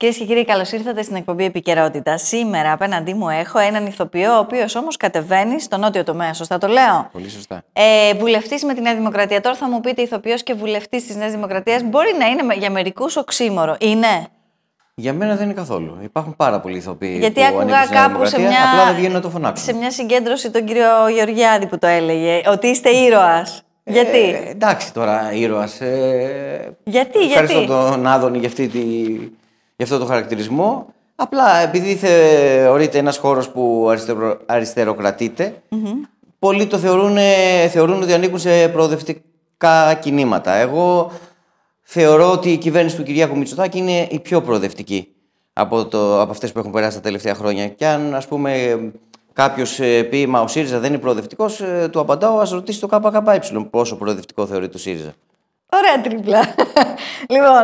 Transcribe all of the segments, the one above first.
Κυρίες και κύριοι, καλώς ήρθατε στην εκπομπή Επικαιρότητα. Σήμερα απέναντί μου έχω έναν ηθοποιό, ο οποίος όμως κατεβαίνει στο νότιο τομέα. Σωστά το λέω. Πολύ σωστά. Ε, βουλευτής με τη Νέα Δημοκρατία. Τώρα θα μου πείτε ηθοποιός και βουλευτής της Νέας Δημοκρατίας. Μπορεί να είναι για μερικούς οξύμορο. Είναι. Για μένα δεν είναι καθόλου. Υπάρχουν πάρα πολλοί ηθοποιοί Γιατί που άκουγα κάπου σε μια... το Σε μια συγκέντρωση τον κύριο Γεωργιάδη που το έλεγε. Ότι είστε ήρωας. Ε, γιατί. Ε, εντάξει τώρα, ήρωας. Ε... Γιατί, Ευχαριστώ τον Άδωνη για αυτή τη Γι' αυτό το χαρακτηρισμό. Απλά επειδή θεωρείται ένας χώρος που αριστερο, αριστεροκρατειται πολλοί το θεωρούν, θεωρούν ότι ανήκουν σε προοδευτικά κινήματα. Εγώ θεωρώ ότι η κυβέρνηση του Κυριάκου Μητσοτάκη είναι η πιο προοδευτική από, το, από αυτές που έχουν περάσει τα τελευταία χρόνια. Και αν ας πούμε κάποιος ε, πει Μα ο ΣΥΡΙΖΑ δεν είναι προοδευτικός, ε, του απαντάω Ας ρωτήσει το ΚΚΕ πόσο προοδευτικό θεωρεί το ΣΥΡΙΖΑ. Ωραία τρίπλα. λοιπόν,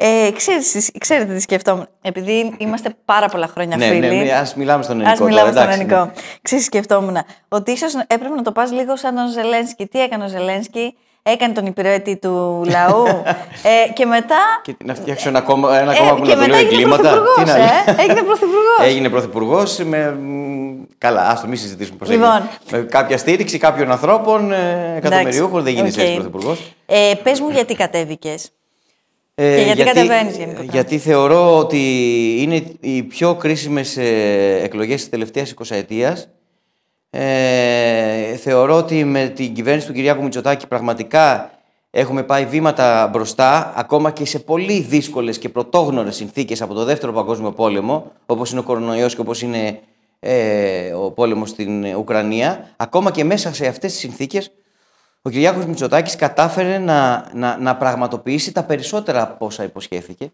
ε, ξέρεις, ξέρετε τι σκεφτόμουν. Επειδή είμαστε πάρα πολλά χρόνια ναι, ναι φίλοι. Ναι, ναι, ας μιλάμε στον ελληνικό. Ας μιλάμε στον ελληνικό. Ναι. Ξέρεις, σκεφτόμουν ότι ίσως έπρεπε να το πας λίγο σαν τον Ζελένσκι. Τι έκανε ο Ζελένσκι, έκανε τον υπηρέτη του λαού. ε, και μετά. Και να φτιάξω ένα κόμμα, ε, που να λέει εγκλήματα. Ε. έγινε πρωθυπουργός. έγινε πρωθυπουργός με. Καλά, ας το μη συζητήσουμε πώς λοιπόν. Με κάποια στήριξη κάποιων ανθρώπων, ε, εκατομμυριούχων, δεν γίνεις okay. έτσι πρωθυπουργός. Ε, Πες μου γιατί κατέβηκες. Ε, και γιατί, γιατί γενικότερα. Γιατί θεωρώ ότι είναι οι πιο κρίσιμες εκλογέ εκλογές της τελευταίας 20 Ε, θεωρώ ότι με την κυβέρνηση του Κυριάκου Μητσοτάκη πραγματικά έχουμε πάει βήματα μπροστά, ακόμα και σε πολύ δύσκολες και πρωτόγνωρες συνθήκες από το Δεύτερο Παγκόσμιο Πόλεμο, όπως είναι ο κορονοϊός και όπως είναι ε, ο πόλεμος στην Ουκρανία. Ακόμα και μέσα σε αυτές τις συνθήκες ο Κυριάκος Μητσοτάκης κατάφερε να, να, να πραγματοποιήσει τα περισσότερα από όσα υποσχέθηκε.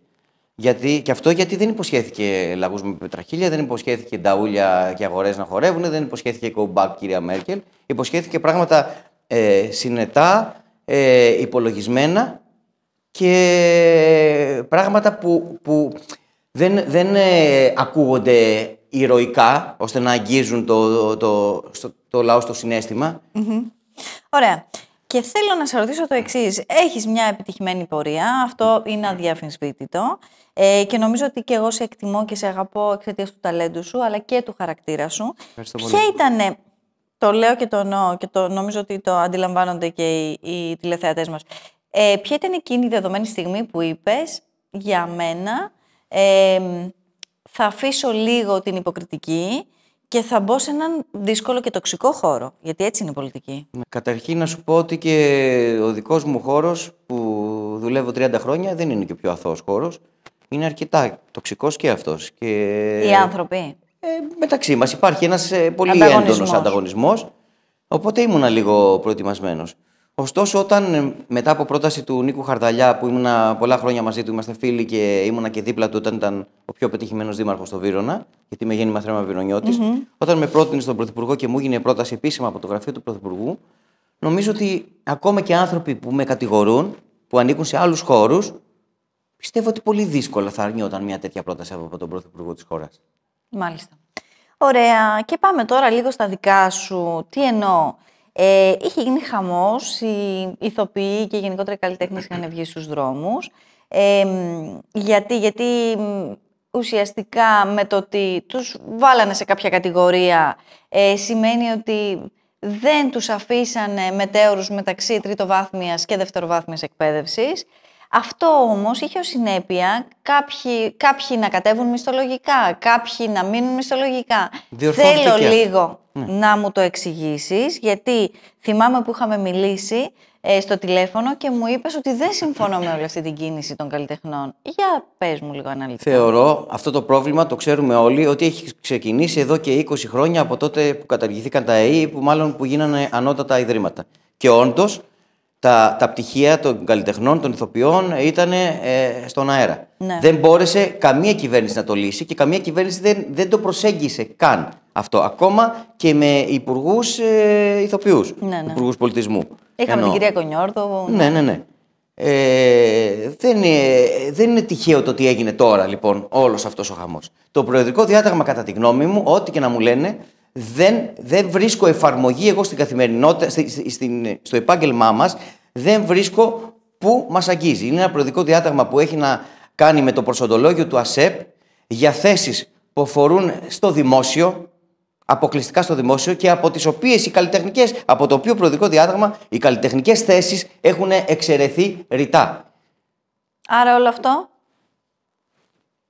Γιατί, και αυτό γιατί δεν υποσχέθηκε λαγούς με πετραχίλια, δεν υποσχέθηκε νταούλια και αγορές να χορεύουν, δεν υποσχέθηκε κομπάκ κυρία Μέρκελ. Υποσχέθηκε πράγματα ε, συνετά, ε, υπολογισμένα και πράγματα που, που δεν, δεν ε, ακούγονται ηρωικά ώστε να αγγίζουν το, το, το, λαό στο συνεστημα Ωραία. Και θέλω να σε ρωτήσω το εξής. Έχεις μια επιτυχημένη πορεία. Αυτό είναι αδιαφυσβήτητο. Ε, και νομίζω ότι και εγώ σε εκτιμώ και σε αγαπώ εξαιτίας του ταλέντου σου, αλλά και του χαρακτήρα σου. Ποια ήταν. Το λέω και το εννοώ και το, νομίζω ότι το αντιλαμβάνονται και οι, οι τηλεθεατές μας. Ε, ποια ήταν εκείνη η δεδομένη στιγμή που είπες, για μένα ε, θα αφήσω λίγο την υποκριτική και θα μπω σε έναν δύσκολο και τοξικό χώρο. Γιατί έτσι είναι η πολιτική. Ναι. Καταρχήν να σου πω ότι και ο δικός μου χώρος που δουλεύω 30 χρόνια δεν είναι και ο πιο αθώος χώρος. Είναι αρκετά τοξικός και αυτός. Και... Οι άνθρωποι. Ε, μεταξύ μας υπάρχει ένας ε, πολύ έντονος ανταγωνισμός. Οπότε ήμουν λίγο προετοιμασμένος. Ωστόσο, όταν μετά από πρόταση του Νίκου Χαρδαλιά, που ήμουνα πολλά χρόνια μαζί του, είμαστε φίλοι και ήμουνα και δίπλα του όταν ήταν ο πιο πετυχημένος δήμαρχος στο Βύρονα, με είμαι γέννημα θρέμα Βυρονιώτης, όταν με πρότεινε στον Πρωθυπουργό και μου έγινε πρόταση επίσημα από το γραφείο του Πρωθυπουργού, νομίζω ότι ακόμα και άνθρωποι που με κατηγορούν, που ανήκουν σε άλλους χώρους, πιστεύω ότι πολύ δύσκολα θα αρνιόταν μια τέτοια πρόταση από τον Πρωθυπουργό της χώρας. Μάλιστα. Ωραία. Και πάμε τώρα λίγο στα δικά σου. Τι εννοώ. Ε, είχε γίνει χαμός, οι ηθοποιοί και γενικότερα οι καλλιτέχνες είχαν βγει στους δρόμους. γιατί, γιατί ουσιαστικά με το ότι τους βάλανε σε κάποια κατηγορία ε, σημαίνει ότι δεν τους αφήσανε μετέωρους μεταξύ βάθμιας και δευτεροβάθμιας εκπαίδευσης. Αυτό όμως είχε ως συνέπεια κάποιοι, κάποιοι να κατέβουν μισθολογικά, κάποιοι να μείνουν μισθολογικά. Θέλω λίγο ναι. να μου το εξηγήσεις, γιατί θυμάμαι που είχαμε μιλήσει ε, στο τηλέφωνο και μου είπες ότι δεν συμφωνώ με όλη αυτή την κίνηση των καλλιτεχνών. Για πες μου λίγο αναλυτικά. Θεωρώ αυτό το πρόβλημα, το ξέρουμε όλοι, ότι έχει ξεκινήσει εδώ και 20 χρόνια από τότε που καταργηθήκαν τα ΕΗ, που μάλλον που γίνανε ανώτατα ιδρύματα. Και όντως, τα, τα πτυχία των καλλιτεχνών, των ηθοποιών ήταν ε, στον αέρα. Ναι. Δεν μπόρεσε καμία κυβέρνηση να το λύσει και καμία κυβέρνηση δεν, δεν το προσέγγισε καν αυτό. Ακόμα και με υπουργούς ε, ηθοποιούς, ναι, ναι. υπουργούς πολιτισμού. Είχαμε την κυρία Κονιόρδο. Ναι, ναι, ναι. Ε, δεν, είναι, δεν είναι τυχαίο το τι έγινε τώρα λοιπόν όλος αυτός ο χαμός. Το προεδρικό διάταγμα κατά τη γνώμη μου, ό,τι και να μου λένε, δεν, δεν βρίσκω εφαρμογή εγώ στην καθημερινότητα, στο επάγγελμά μας, δεν βρίσκω που μας αγγίζει. Είναι ένα προοδικό διάταγμα που έχει να κάνει με το προσοντολόγιο του ΑΣΕΠ για θέσεις που αφορούν στο δημόσιο, αποκλειστικά στο δημόσιο και από τις οποίες οι καλλιτεχνικές, από το οποίο προοδικό διάταγμα οι καλλιτεχνικές θέσεις έχουν εξαιρεθεί ρητά. Άρα όλο αυτό.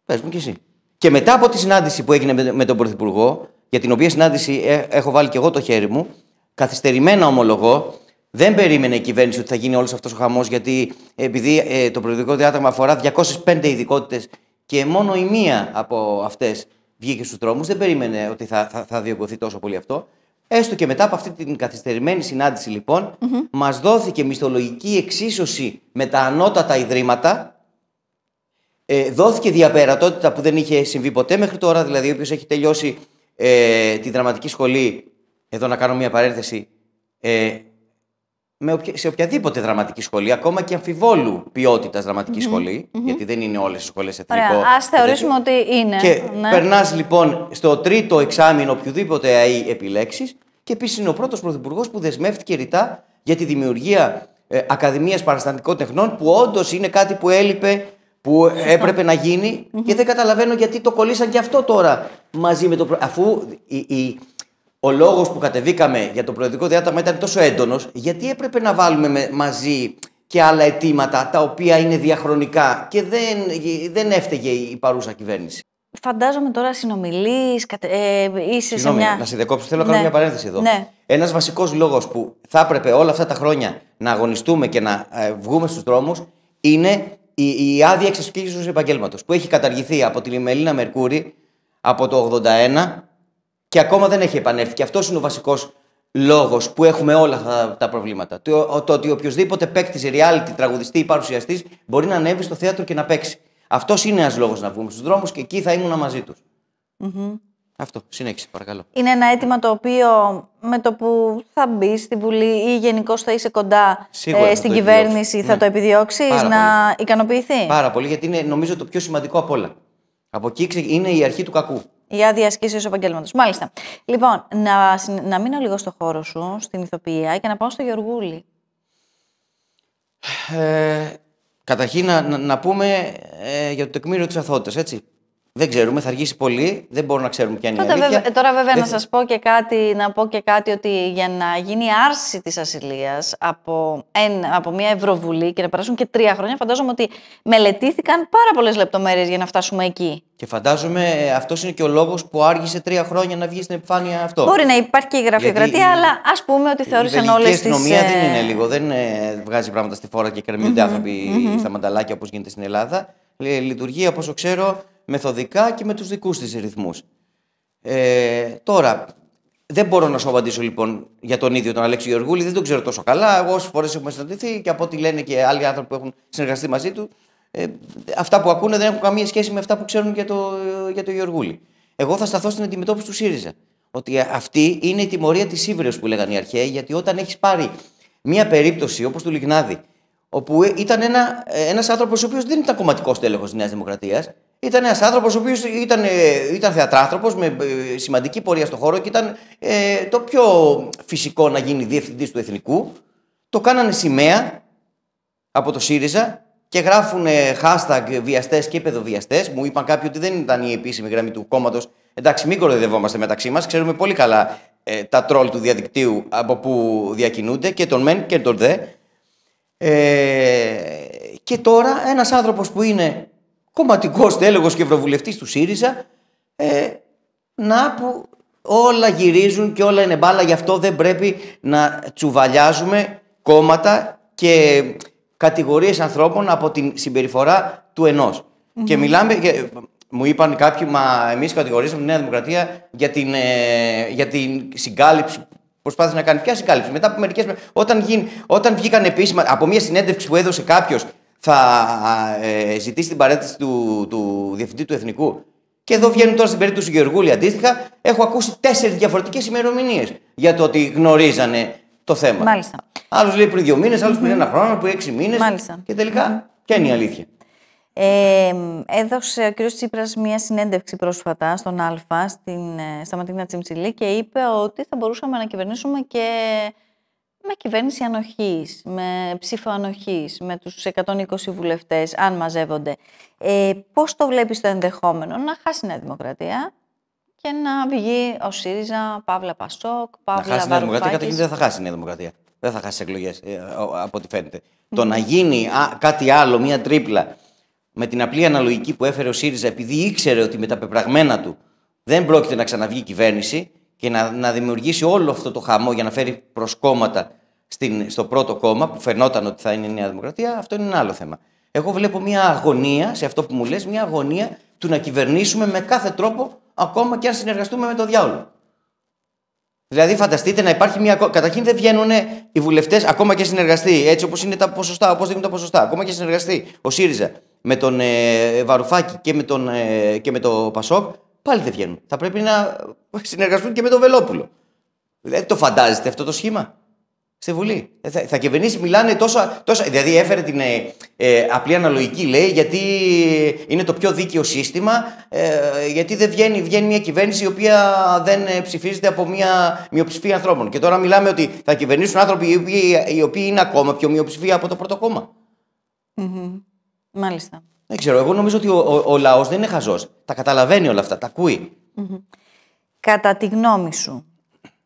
Πες μου κι εσύ. Και μετά από τη συνάντηση που έγινε με τον Πρωθυπουργό, για την οποία συνάντηση ε, έχω βάλει και εγώ το χέρι μου, καθυστερημένα ομολογώ, δεν περίμενε η κυβέρνηση ότι θα γίνει όλος αυτός ο χαμός, γιατί επειδή ε, το προεδρικό διάταγμα αφορά 205 ειδικότητες και μόνο η μία από αυτές βγήκε στους δρόμους, δεν περίμενε ότι θα, θα, θα διωγγωθεί τόσο πολύ αυτό. Έστω και μετά από αυτή την καθυστερημένη συνάντηση, λοιπόν, μας δόθηκε μισθολογική εξίσωση με τα ανώτατα ιδρύματα. Ε, δόθηκε διαπερατότητα που δεν είχε συμβεί ποτέ μέχρι τώρα, δηλαδή όποιο έχει τελειώσει ε, τη δραματική σχολή, εδώ να κάνω μια παρένθεση, ε, με σε οποιαδήποτε δραματική σχολή, ακόμα και αμφιβόλου ποιότητας δραματική σχολη γιατί δεν είναι όλες οι σχολές εθνικό. Α θεωρήσουμε ότι είναι. Και ναι. περνάς λοιπόν στο τρίτο εξάμεινο οποιοδήποτε ΑΕ επιλέξεις. Και επίσης είναι ο πρώτος πρωθυπουργός που δεσμεύτηκε ρητά για τη δημιουργία ε, Ακαδημίας Παραστατικών Τεχνών, που όντως είναι κάτι που έλειπε που έπρεπε να γινει και δεν καταλαβαίνω γιατί το κολλήσαν και αυτό τώρα μαζί με το. Αφού η, η, ο λόγος που κατεβήκαμε για το προεδρικό διάταγμα ήταν τόσο έντονος, γιατί έπρεπε να βάλουμε μαζί και άλλα αιτήματα τα οποία είναι διαχρονικά και δεν, δεν έφταιγε η παρούσα κυβέρνηση. Φαντάζομαι τώρα συνομιλείς, ε, είσαι σε μια. Να σε θέλω να κάνω ναι. μια παρένθεση εδώ. Ναι. Ένας βασικός λόγος που θα έπρεπε όλα αυτά τα χρόνια να αγωνιστούμε και να ε, βγούμε στους δρόμους είναι η, η άδεια εξασκήσεως επαγγέλματος που έχει καταργηθεί από τη Λιμελίνα Μερκούρη από το 81 και ακόμα δεν έχει επανέλθει. Και αυτός είναι ο βασικός λόγος που έχουμε όλα αυτά τα προβλήματα. Το, ότι οποιοδήποτε παίκτης, reality, τραγουδιστή ή παρουσιαστής μπορεί να ανέβει στο θέατρο και να παίξει. Αυτός είναι ένας λόγος να βγούμε στους δρόμους και εκεί θα ήμουν μαζί τους. Αυτό, συνέχισε παρακαλώ. Είναι ένα αίτημα το οποίο με το που θα μπει στη Βουλή ή γενικώς θα είσαι κοντά ε, στην κυβέρνηση, θα ναι. το επιδιώξεις να πολύ. ικανοποιηθεί. Πάρα πολύ, γιατί είναι νομίζω το πιο σημαντικό από όλα. Από εκεί είναι η αρχή του κακού. Η άδεια ασκήσεως επαγγέλματος. Μάλιστα. Λοιπόν, να, να μείνω λίγο στο χώρο σου, στην ηθοποιία και να πάω στο Γεωργούλη. Ε, καταρχήν να, πούμε ε, για το τεκμήριο της αθότητας, έτσι. Δεν ξέρουμε, θα αργήσει πολύ, δεν μπορούμε να ξέρουμε ποια είναι Τότε, η αλήθεια. Βέβαια, τώρα βέβαια να σας πω και κάτι, να πω και κάτι ότι για να γίνει άρση της ασυλίας από, από μια Ευρωβουλή και να περάσουν και τρία χρόνια, φαντάζομαι ότι μελετήθηκαν πάρα πολλές λεπτομέρειες για να φτάσουμε εκεί. Και φαντάζομαι αυτός είναι και ο λόγος που άργησε τρία χρόνια να βγει στην επιφάνεια αυτό. Μπορεί να υπάρχει και η γραφειοκρατία, Γιατί αλλά ας πούμε ότι θεώρησαν όλε τι. Η αστυνομία ε, δεν είναι λίγο. Δεν ε, βγάζει πράγματα στη φόρα και κρεμιούνται ανθρωποι στα μανταλάκια όπως γίνεται στην Ελλάδα. Ε, λειτουργεί, όπως ξέρω, μεθοδικά και με τους δικούς της ρυθμούς. Ε, τώρα, δεν μπορώ να σου απαντήσω λοιπόν για τον ίδιο τον Αλέξη Γεωργούλη, δεν τον ξέρω τόσο καλά. Εγώ όσες φορές έχουμε συναντηθεί και από ό,τι λένε και άλλοι άνθρωποι που έχουν συνεργαστεί μαζί του, ε, αυτά που ακούνε δεν έχουν καμία σχέση με αυτά που ξέρουν για τον για το Γεωργούλη. Εγώ θα σταθώ στην αντιμετώπιση του ΣΥΡΙΖΑ. Ότι αυτή είναι η τιμωρία της ύβρεω που λέγανε οι αρχαίοι, γιατί όταν έχεις πάρει μία περίπτωση όπως του Λιγνάδη, όπου ήταν ένα ε, ένας άνθρωπος ο οποίος δεν ήταν κομματικός τέλεχο της Νέας Δημοκρατίας, ήταν ένας άνθρωπος ο οποίος ήταν, ε, ήταν θεατράνθρωπος με ε, σημαντική πορεία στον χώρο και ήταν ε, το πιο φυσικό να γίνει διευθυντής του Εθνικού. Το κάνανε σημαία από το ΣΥΡΙΖΑ και γράφουν hashtag βιαστές και παιδοβιαστές. Μου είπαν κάποιοι ότι δεν ήταν η επίσημη γραμμή του κόμματος. Εντάξει, μην κοροϊδευόμαστε μεταξύ μας. Ξέρουμε πολύ καλά τα τρόλ του διαδικτύου από που διακινούνται και τον μεν και τον δε. Ε, και τώρα ένας άνθρωπος που είναι κομματικός τέλεγος και ευρωβουλευτής του ΣΥΡΙΖΑ. Ε, να που όλα γυρίζουν και όλα είναι μπάλα, γι' αυτό δεν πρέπει να τσουβαλιάζουμε κόμματα και κατηγορίες ανθρώπων από την συμπεριφορά του ενος Και μιλάμε, και, μου είπαν κάποιοι, μα εμείς κατηγορήσαμε τη Νέα Δημοκρατία για την, ε, για την συγκάλυψη Προσπάθησε να κάνει ποια συγκάλυψη. Μετά από μερικές μέρες, όταν, όταν βγήκαν επίσημα από μια συνέντευξη που έδωσε κάποιος θα ε, ζητήσει την παρέτηση του, του διευθυντή του Εθνικού. Και εδώ βγαίνουν τώρα στην περίπτωση του Γεωργούλη αντίστοιχα. Έχω ακούσει τέσσερις διαφορετικές ημερομηνίες για το ότι γνωρίζανε το θέμα. Μάλιστα. Άλλο λέει πριν δύο μήνες, πριν ένα χρόνο, πριν έξι μήνες. Μάλιστα. Και τελικα ποια είναι η αλήθεια. Ε, έδωσε ο κ. Τσίπρας μία συνέντευξη πρόσφατα στον Α, στην, ε, στα Ματίνα Τσιμψιλή και είπε ότι θα μπορούσαμε να κυβερνήσουμε και με κυβέρνηση ανοχής, με ψήφο ανοχής, με τους 120 βουλευτές, αν μαζεύονται. Ε, πώς το βλέπεις το ενδεχόμενο να χάσει Νέα Δημοκρατία και να βγει ο ΣΥΡΙΖΑ, Παύλα Πασόκ, Παύλα Να χάσει Νέα Δημοκρατία, καταρχήν δεν θα χάσει Νέα Δημοκρατία. Δεν θα χάσει εκλογές, ε, από ό,τι Το να γίνει κάτι άλλο, μία τρίπλα, με την απλή αναλογική που έφερε ο ΣΥΡΙΖΑ, επειδή ήξερε ότι με τα πεπραγμένα του δεν πρόκειται να ξαναβγεί η κυβέρνηση, και να, να δημιουργήσει όλο αυτό το χαμό για να φέρει προσκόμματα στην, στο πρώτο κόμμα που φαινόταν ότι θα είναι η Νέα Δημοκρατία, αυτό είναι ένα άλλο θέμα. Εγώ βλέπω μια αγωνία σε αυτό που μου λες, μια αγωνία του να κυβερνήσουμε με κάθε τρόπο, ακόμα και αν συνεργαστούμε με τον διάολο. Δηλαδή, φανταστείτε να υπάρχει μια. Καταρχήν δεν βγαίνουν οι βουλευτές, ακόμα και συνεργαστεί, έτσι όπως είναι τα ποσοστά, όπως δίνουν τα ποσοστά, ακόμα και συνεργαστεί ο ΣΥΡΙΖΑ με τον ε, Βαρουφάκη και με, τον, ε, και με το Πασόκ, πάλι δεν βγαίνουν. Θα πρέπει να συνεργαστούν και με τον Βελόπουλο. Δεν το φαντάζεστε αυτό το σχήμα. Στη Βουλή. Ε, θα, θα κυβερνήσει, μιλάνε τόσα, τόσα. Δηλαδή έφερε την ε, ε, απλή αναλογική, λέει, γιατί είναι το πιο δίκαιο σύστημα. γιατί δεν βγαίνει, βγαίνει μια κυβέρνηση η οποία δεν ψηφίζεται από μια μειοψηφία ανθρώπων. Και τώρα μιλάμε ότι θα κυβερνήσουν άνθρωποι οι οποίοι, είναι ακόμα πιο μειοψηφία από το πρωτο κομμα Μάλιστα. Δεν ξέρω. Εγώ νομίζω ότι ο, ο, λαός δεν είναι χαζός. Τα καταλαβαίνει όλα αυτά, τα ακουει Κατά τη γνώμη σου,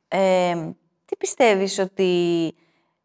ε, τι πιστεύεις ότι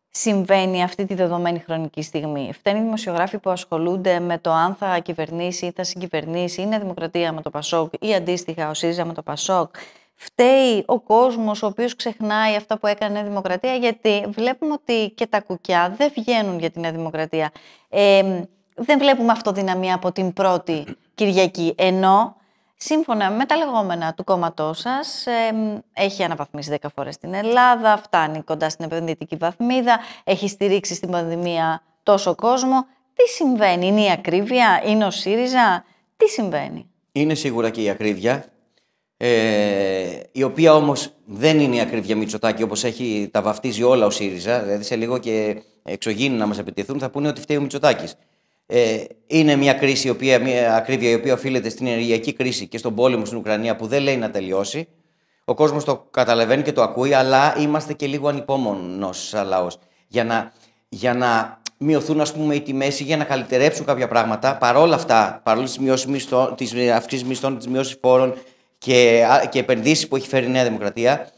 συμβαίνει αυτή τη δεδομένη χρονική στιγμή. Φταίνει οι δημοσιογράφοι που ασχολούνται με το αν θα κυβερνήσει ή θα συγκυβερνήσει, είναι Δημοκρατία με το Πασόκ ή αντίστοιχα ο ΣΥΡΙΖΑ με το Πασόκ. Φταίει ο κόσμος ο οποίος ξεχνάει αυτά που έκανε η Δημοκρατία γιατί βλέπουμε ότι και τα κουκιά δεν βγαίνουν για την Δημοκρατία. Ε, δεν βλέπουμε αυτοδυναμία από την πρώτη Κυριακή. Ενώ, σύμφωνα με τα λεγόμενα του κόμματός σας, ε, έχει αναβαθμίσει 10 φορέ την Ελλάδα, φτάνει κοντά στην επενδυτική βαθμίδα, έχει στηρίξει στην πανδημία τόσο κόσμο. Τι συμβαίνει, είναι η ακρίβεια, είναι ο ΣΥΡΙΖΑ, τι συμβαίνει. Είναι σίγουρα και η ακρίβεια, ε, η οποία όμως δεν είναι η ακρίβεια Μητσοτάκη όπως έχει, τα βαφτίζει όλα ο ΣΥΡΙΖΑ, δηλαδή σε λίγο και εξωγήινοι να μας επιτεθούν θα πούνε ότι φταίει ο Μητσοτάκης. Ε, είναι μια κρίση, η οποία, μια ακρίβεια η οποία οφείλεται στην ενεργειακή κρίση και στον πόλεμο στην Ουκρανία που δεν λέει να τελειώσει. Ο κόσμος το καταλαβαίνει και το ακούει, αλλά είμαστε και λίγο ανυπόμονος σαν λαός. Για να, για να μειωθούν ας πούμε, οι τιμές για να καλυτερέψουν κάποια πράγματα, παρόλα αυτά, παρόλες τις αυξήσεις μισθών, τις μειώσεις φόρων και, και επενδύσεις που έχει φέρει η Νέα Δημοκρατία,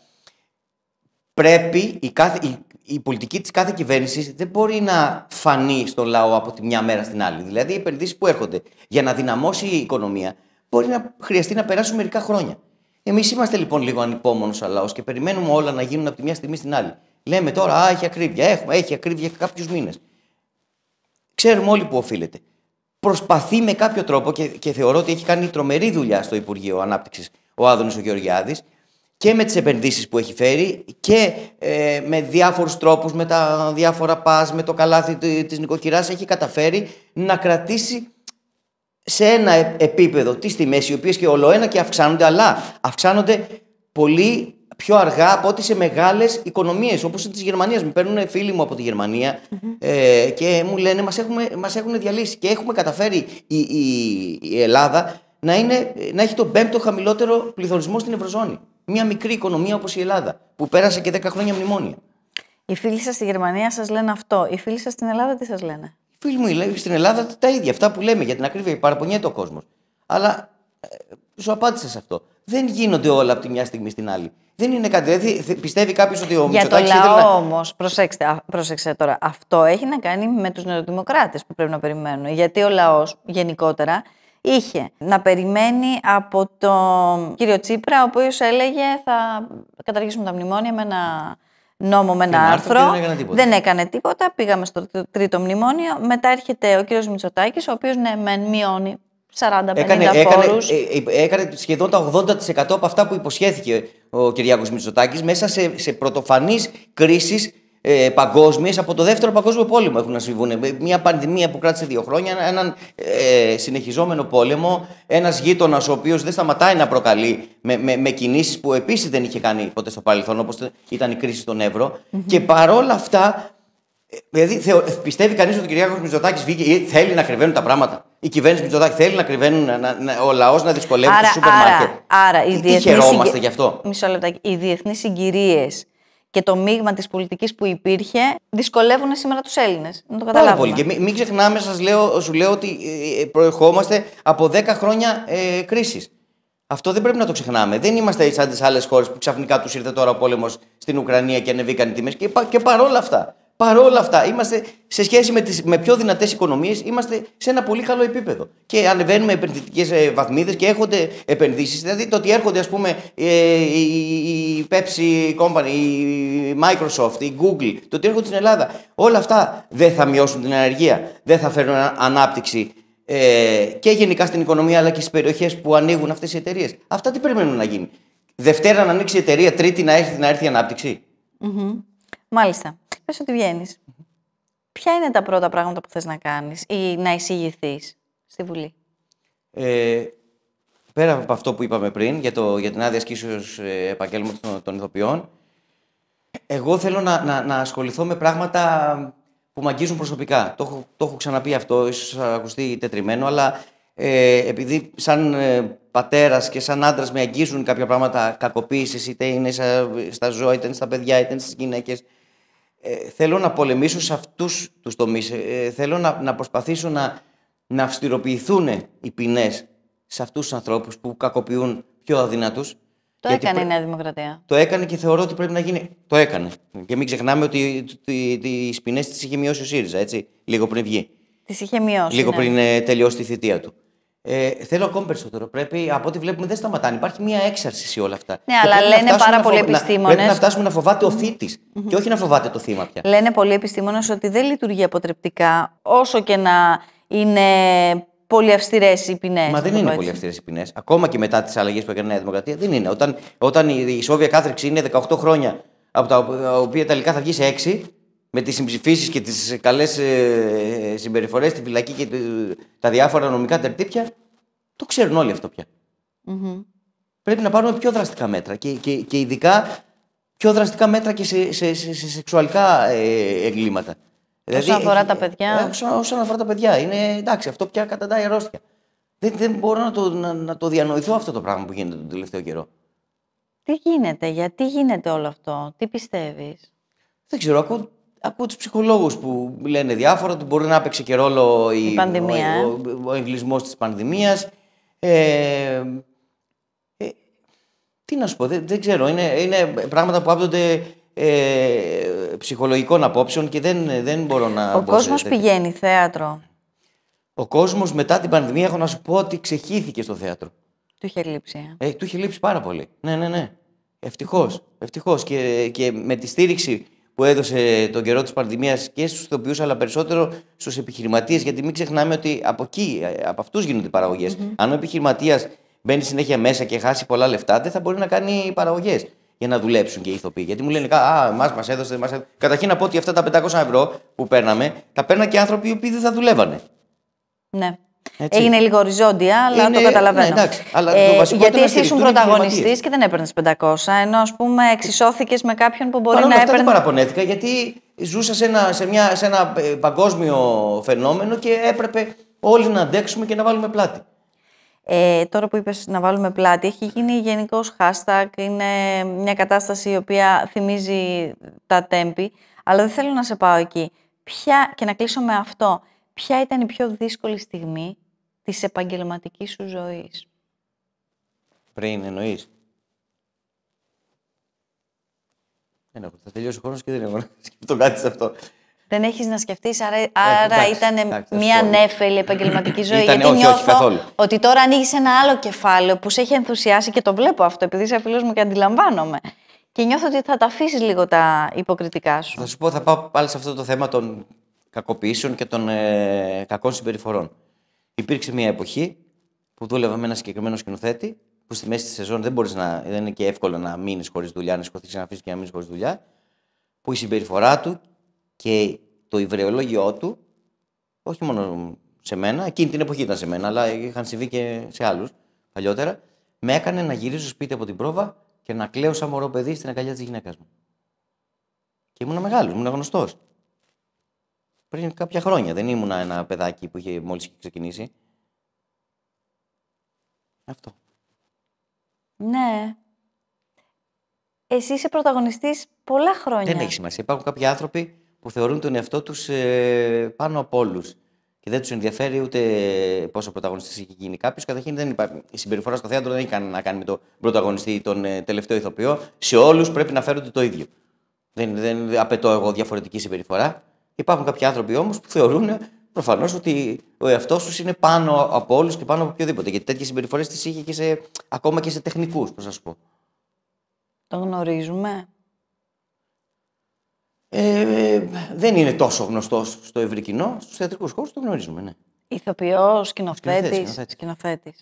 πρέπει η κάθε, η πολιτική της κάθε κυβέρνησης δεν μπορεί να φανεί στο λαό από τη μια μέρα στην άλλη. Δηλαδή, οι επενδύσεις που έρχονται για να δυναμώσει η οικονομία μπορεί να χρειαστεί να περάσουν μερικά χρόνια. Εμείς είμαστε λοιπόν λίγο ανυπόμονος ο λαός και περιμένουμε όλα να γίνουν από τη μια στιγμή στην άλλη. Λέμε τώρα, Α, έχει ακρίβεια. Έχουμε, έχει ακρίβεια κάποιους μήνες. Ξέρουμε όλοι που οφείλεται. Προσπαθεί με κάποιο τρόπο και, και θεωρώ ότι έχει κάνει τρομερή δουλειά στο Υπουργείο Ανάπτυξης ο Άδωνης ο Γεωργιάδης και με τις επενδύσεις που έχει φέρει και ε, με διάφορους τρόπους, με τα διάφορα πας, με το καλάθι της νοικοκυράς έχει καταφέρει να κρατήσει σε ένα επίπεδο τις τιμές οι οποίες και ολοένα και αυξάνονται αλλά αυξάνονται πολύ πιο αργά από ό,τι σε μεγάλες οικονομίες όπως της Γερμανίας. με παίρνουν φίλοι μου από τη γερμανια ε, και μου λένε μας, έχουμε, μας έχουν διαλύσει και έχουμε καταφέρει η, η, Ελλάδα να, είναι, να έχει τον πέμπτο χαμηλότερο πληθωρισμό στην Ευρωζώνη μια μικρή οικονομία όπως η Ελλάδα, που πέρασε και 10 χρόνια μνημόνια. Οι φίλοι σας στη Γερμανία σας λένε αυτό. Οι φίλοι σας στην Ελλάδα τι σας λένε. Οι φίλοι μου στην Ελλάδα τα ίδια. Αυτά που λέμε για την ακρίβεια, παραπονιέται ο κόσμος. Αλλά ε, σου απάντησε σε αυτό. Δεν γίνονται όλα από τη μια στιγμή στην άλλη. Δεν είναι κάτι. πιστεύει κάποιος ότι ο Για το λαό να... όμως, προσέξτε, προσέξτε τώρα. Αυτό έχει να κάνει με τους νεοδημοκράτες που πρέπει να περιμένουν. Γιατί ο λαός γενικότερα είχε να περιμένει από τον κύριο Τσίπρα, ο οποίος έλεγε θα καταργήσουμε τα μνημόνια με ένα νόμο, με ένα, άρθρο. Δεν, έκανε τίποτα. Πήγαμε στο τρίτο μνημόνιο. Μετά έρχεται ο κύριος Μητσοτάκης, ο οποίος ναι, μειώνει 40-50 έκανε, έκανε, ε, ε, ε, έκανε σχεδόν τα 80% από αυτά που υποσχέθηκε ο Κυριάκος Μητσοτάκης μέσα σε, σε πρωτοφανείς ε, από το δεύτερο παγκόσμιο πόλεμο έχουν να συμβούν. Ε, μια πανδημία που κράτησε δύο χρόνια, έναν ε, συνεχιζόμενο πόλεμο, ένας γείτονας ο οποίος δεν σταματάει να προκαλεί με, με, κινήσεις που επίσης δεν είχε κάνει ποτέ στο παρελθόν, όπως ήταν η κρίση των ευρω mm-hmm. Και παρόλα αυτά, ε, Δηλαδή, θεω... πιστεύει κανείς ότι ο Κυριάκος Μητσοτάκης βγήκε ή θέλει να κρυβαίνουν τα πράγματα. κυβέρνηση Μητσοτάκη θέλει να κρυβαίνουν, να, να, ο λαός να δυσκολεύει το σούπερ μάρκετ. Άρα, άρα χαιρόμαστε γι' αυτό. Μισό Οι διεθνείς συγκυρίες και το μείγμα της πολιτικής που υπήρχε δυσκολεύουν σήμερα τους Έλληνες. Να το καταλάβουμε. Πολύ. Και μην, ξεχνάμε, σας λέω, σου λέω ότι ε, ε, προερχόμαστε από 10 χρόνια ε, κρίσης. Αυτό δεν πρέπει να το ξεχνάμε. Δεν είμαστε σαν τις άλλες χώρες που ξαφνικά τους ήρθε τώρα ο πόλεμος στην Ουκρανία και ανεβήκαν οι τιμές. Και, και παρόλα αυτά, Παρόλα αυτά, είμαστε σε σχέση με, τις, με πιο δυνατές οικονομίες, είμαστε σε ένα πολύ καλό επίπεδο. Και ανεβαίνουμε επενδυτικές ε, βαθμίδες και έχονται επενδύσεις. Δηλαδή, το ότι έρχονται, ας πούμε, η ε, Pepsi Company, η Microsoft, η Google, το ότι έρχονται στην Ελλάδα, όλα αυτά δεν θα μειώσουν την ανεργία, δεν θα φέρουν ανάπτυξη ε, και γενικά στην οικονομία, αλλά και στις περιοχές που ανοίγουν αυτές οι εταιρείες. Αυτά τι περιμένουν να γίνει. Δευτέρα να ανοίξει η εταιρεία, Τρίτη να έρθει, να έρθει η ανάπτυξη. Μάλιστα πες ότι βγαίνεις. Ποια είναι τα πρώτα πράγματα που θες να κάνεις ή να εισηγηθείς στη Βουλή. Ε, πέρα από αυτό που είπαμε πριν για, το, για την άδεια ασκήσεως ε, επαγγέλματος των, των ηθοποιών, εγώ θέλω να, να, να, ασχοληθώ με πράγματα που με αγγίζουν προσωπικά. Το έχω, το ξαναπεί αυτό, ίσως ακουστεί τετριμένο, αλλά ε, επειδή σαν ε, πατέρας και σαν άντρας με αγγίζουν κάποια πράγματα κακοποίησης, είτε είναι στα ζώα, είτε είναι στα παιδιά, είτε είναι στις γυναίκες, ε, θέλω να πολεμήσω σε αυτούς τους τομείς. Ε, θέλω να, να προσπαθήσω να, να αυστηροποιηθούν οι ποινές σε αυτούς τους ανθρώπους που κακοποιούν πιο αδυνατούς. Το έκανε η Νέα Δημοκρατία. Το έκανε και θεωρώ ότι πρέπει να γίνει. Το έκανε. Και μην ξεχνάμε ότι τις ποινές τις είχε μειώσει ο ΣΥΡΙΖΑ, έτσι, λίγο πριν βγει. Τις είχε μειώσει. Λίγο ναι. πριν ε, τελειώσει τη θητεία του. Ε, θέλω ακόμη περισσότερο. Πρέπει, από ό,τι βλέπουμε, δεν σταματάνε. Υπάρχει μια έξαρση σε όλα αυτά. Ναι, αλλά λένε πάρα πολλοί φοβ... επιστήμονες. Πρέπει να φτάσουμε να φοβάται ο θητη και όχι να φοβάται το θύμα πια. Λένε πολλοί επιστήμονες ότι δεν λειτουργεί αποτρεπτικά όσο και να είναι πολύ αυστηρές οι ποινές. Μα δεν είναι έτσι. πολύ αυστηρές οι ποινές. Ακόμα και μετά τις αλλαγές που έκανε η Δημοκρατία δεν είναι. Όταν, όταν η ισόβια κάθριξη είναι 18 χρόνια, από τα οποία τελικά θα βγει σε 6, με τις συμψηφίσεις και τις καλές ε, συμπεριφορές στη φυλακή και τα διάφορα νομικά τερτύπια, το ξέρουν όλοι αυτό πια. Mm-hmm. Πρέπει να πάρουμε πιο δραστικά μέτρα και, και, και ειδικά πιο δραστικά μέτρα και σε, σε, σε, σε σεξουαλικά ε, εγκλήματα. Όσον δηλαδή, αφορά ε, τα παιδιά. Ε, ε, όσον αφορά τα παιδιά. Είναι εντάξει, αυτό πια καταντάει αρρώστια. Δεν, δεν μπορώ να το, να, να το διανοηθώ αυτό το πράγμα που γίνεται τον τελευταίο καιρό. Τι γίνεται, γιατί γίνεται όλο αυτό, τι πιστεύεις. Δεν ξέρω, ακούω από τους ψυχολόγους που λένε διάφορα ότι μπορεί να έπαιξε και ρόλο η, η πανδημία, ο, ε. ο, ο, εγκλισμός της πανδημίας. Ε, ε, τι να σου πω, δεν, ξέρω. Είναι, είναι πράγματα που άπτονται ε, ψυχολογικών απόψεων και δεν, δεν μπορώ να. Ο κόσμο πηγαίνει θέατρο. Ο κόσμος μετά την πανδημία, έχω να σου πω ότι ξεχύθηκε στο θέατρο. Του είχε λείψει. Ε, ε του είχε λείψει πάρα πολύ. Ναι, ναι, ναι. Ευτυχώς. Και, και με τη στήριξη που έδωσε τον καιρό της πανδημίας και στους ηθοποιού, αλλά περισσότερο στους επιχειρηματίες. Γιατί μην ξεχνάμε ότι από εκεί, ε, από αυτούς γίνονται οι παραγωγές. Mm-hmm. Αν ο επιχειρηματίας μπαίνει συνέχεια μέσα και χάσει πολλά λεφτά, δεν θα μπορεί να κάνει παραγωγές για να δουλέψουν και οι ηθοποιοί. Γιατί μου λένε, Α, εμάς μας έδωσε. Μας έδωσε. Καταρχήν να πω ότι αυτά τα 500 ευρώ που παίρναμε, τα παίρναν και άνθρωποι οι οποίοι δεν θα δουλεύανε. Ναι. Έγινε λίγο οριζόντια, αλλά το ναι, καταλαβαίνω. Ναι, εντάξει, αλλά το ε, γιατί εσύ ήσουν πρωταγωνιστή και δεν έπαιρνες 500, ενώ ας πούμε εξισώθηκες με κάποιον που μπορεί να έπαιρνε. Δεν παραπονέθηκα, γιατί ζούσα σε ένα, σε, μια, σε ένα ε, παγκόσμιο φαινόμενο και έπρεπε όλοι να αντέξουμε και να βάλουμε πλάτη. Ε, τώρα που είπες να βάλουμε πλάτη, έχει γίνει γενικός hashtag, είναι μια κατάσταση η οποία θυμίζει τα τέμπη, αλλά δεν θέλω να σε πάω εκεί. Ποια, και να κλείσω με αυτό, ποια ήταν η πιο δύσκολη στιγμή της επαγγελματικής σου ζωής. Πριν εννοείς. Δεν θα τελειώσει ο χρόνος και δεν έχω να σκεφτώ κάτι σε αυτό. Δεν έχεις να σκεφτείς, άρα, άρα ήταν μια νέφελη επαγγελματική ζωή. Ήτανε, γιατί όχι, νιώθω όχι, καθόλου. ότι τώρα ανοίγεις ένα άλλο κεφάλαιο που σε έχει ενθουσιάσει και το βλέπω αυτό, επειδή είσαι φίλος μου και αντιλαμβάνομαι. Και νιώθω ότι θα τα αφήσεις λίγο τα υποκριτικά σου. Θα σου πω, θα πάω πάλι σε αυτό το θέμα των κακοποιήσεων και των ε, κακών συμπεριφορών. Υπήρξε μια εποχή που δούλευα με ένα συγκεκριμένο σκηνοθέτη, που στη μέση της σεζόν δεν, μπορείς να, δεν είναι και εύκολο να μείνεις χωρίς δουλειά, να σηκωθείς να αφήσει και να μείνεις χωρίς δουλειά, που η συμπεριφορά του και το υβρεολόγιο του, όχι μόνο σε μένα, εκείνη την εποχή ήταν σε μένα, αλλά είχαν συμβεί και σε άλλους παλιότερα, με έκανε να γυρίζω σπίτι από την πρόβα και να κλαίω σαν μωρό παιδί στην αγκαλιά της γυναίκας μου. Και ήμουν μεγάλος, ήμουν γνωστός πριν κάποια χρόνια. Δεν ήμουν ένα παιδάκι που είχε μόλις ξεκινήσει. Αυτό. Ναι. Εσύ είσαι πρωταγωνιστής πολλά χρόνια. Δεν έχει σημασία. Υπάρχουν κάποιοι άνθρωποι που θεωρούν τον εαυτό τους ε, πάνω από όλους. Και δεν τους ενδιαφέρει ούτε πόσο πρωταγωνιστής έχει γίνει κάποιος. Καταρχήν, δεν υπάρχει. η συμπεριφορά στο θέατρο δεν έχει να κάνει με τον πρωταγωνιστή ή τον ε, τελευταίο ηθοποιό. Σε όλους πρέπει να φέρονται το ίδιο. Δεν, δεν απαιτώ εγώ διαφορετική συμπεριφορά. Υπάρχουν κάποιοι άνθρωποι όμως που θεωρούν προφανώς ότι ο εαυτός τους είναι πάνω από όλους και πάνω από οποιοδήποτε. Γιατί τέτοιες συμπεριφορές τις είχε και σε, ακόμα και σε τεχνικούς, πώς να πω. Το γνωρίζουμε. Ε, δεν είναι τόσο γνωστός στο ευρύ κοινό. Στους θεατρικούς χώρους το γνωρίζουμε, ναι. Ηθοποιός, σκηνοθέτης. Σκηνοθέτης.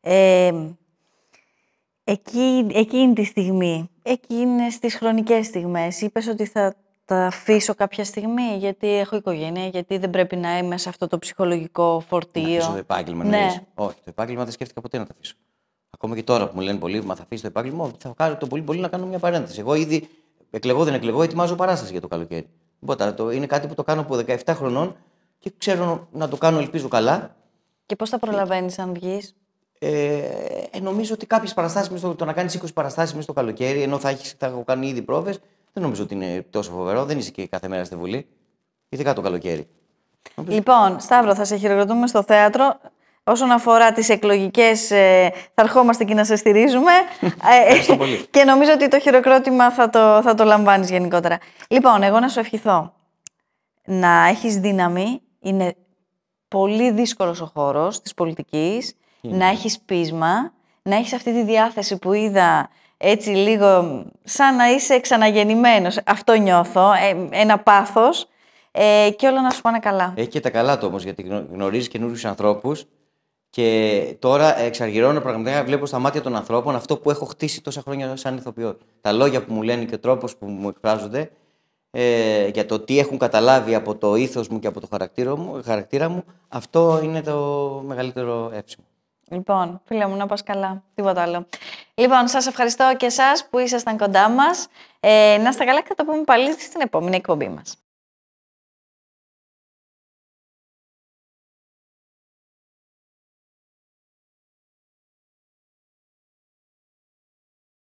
Ε, εκεί, εκείνη τη στιγμή, είναι τις χρονικές στιγμές, Είπες ότι θα τα αφήσω κάποια στιγμή, γιατί έχω οικογένεια, γιατί δεν πρέπει να είμαι σε αυτό το ψυχολογικό φορτίο. Να το επάγγελμα, ναι. Όχι, το επάγγελμα δεν σκέφτηκα ποτέ να το αφήσω. Ακόμα και τώρα που μου λένε πολύ μα θα αφήσεις το επάγγελμα, θα κάνω το πολύ πολύ να κάνω μια παρένθεση. Εγώ ήδη εκλεγώ, δεν εκλεγώ, ετοιμάζω παράσταση για το καλοκαίρι. Μποτα, το, είναι κάτι που το κάνω από 17 χρονών και ξέρω να το κάνω, ελπίζω καλά. Και πώς θα προλαβαίνεις αν βγεις. Ε, ε, νομίζω ότι κάποιες παραστάσεις, το, το να κάνεις 20 παραστάσει μέσα στο καλοκαίρι, ενώ θα, έχεις, θα έχω κάνει ήδη πρόβες, δεν νομίζω ότι είναι τόσο φοβερό. Δεν είσαι και κάθε μέρα στη Βουλή. Ειδικά το καλοκαίρι. Λοιπόν, Σταύρο, θα σε χειροκροτούμε στο θέατρο. Όσον αφορά τις εκλογικές, ε, θα ερχόμαστε και να σε στηρίζουμε. Ε, και νομίζω ότι το χειροκρότημα θα το, θα το λαμβάνεις γενικότερα. Λοιπόν, εγώ να σου ευχηθώ να έχεις δύναμη. Είναι πολύ δύσκολος ο χώρος της πολιτικής. Να έχεις πείσμα, να έχεις αυτή τη διάθεση που είδα έτσι λίγο σαν να είσαι ξαναγεννημένος. Αυτό νιώθω, ε, ένα πάθος ε, και όλα να σου πάνε καλά. Έχει και τα καλά το όμως, γιατί γνωρίζεις καινούριους ανθρώπους και τώρα εξαργυρώνω πραγματικά, βλέπω στα μάτια των ανθρώπων αυτό που έχω χτίσει τόσα χρόνια σαν ηθοποιό. Τα λόγια που μου λένε και ο τρόπος που μου εκφράζονται ε, για το τι έχουν καταλάβει από το ήθος μου και από το χαρακτήρα μου αυτό είναι το μεγαλύτερο έψιμο. Λοιπόν, φίλε μου, να πας καλά. Τίποτα άλλο. Λοιπόν, σας ευχαριστώ και εσάς που ήσασταν κοντά μας. Ε, να είστε καλά και θα τα πούμε πάλι στην επόμενη εκπομπή μας.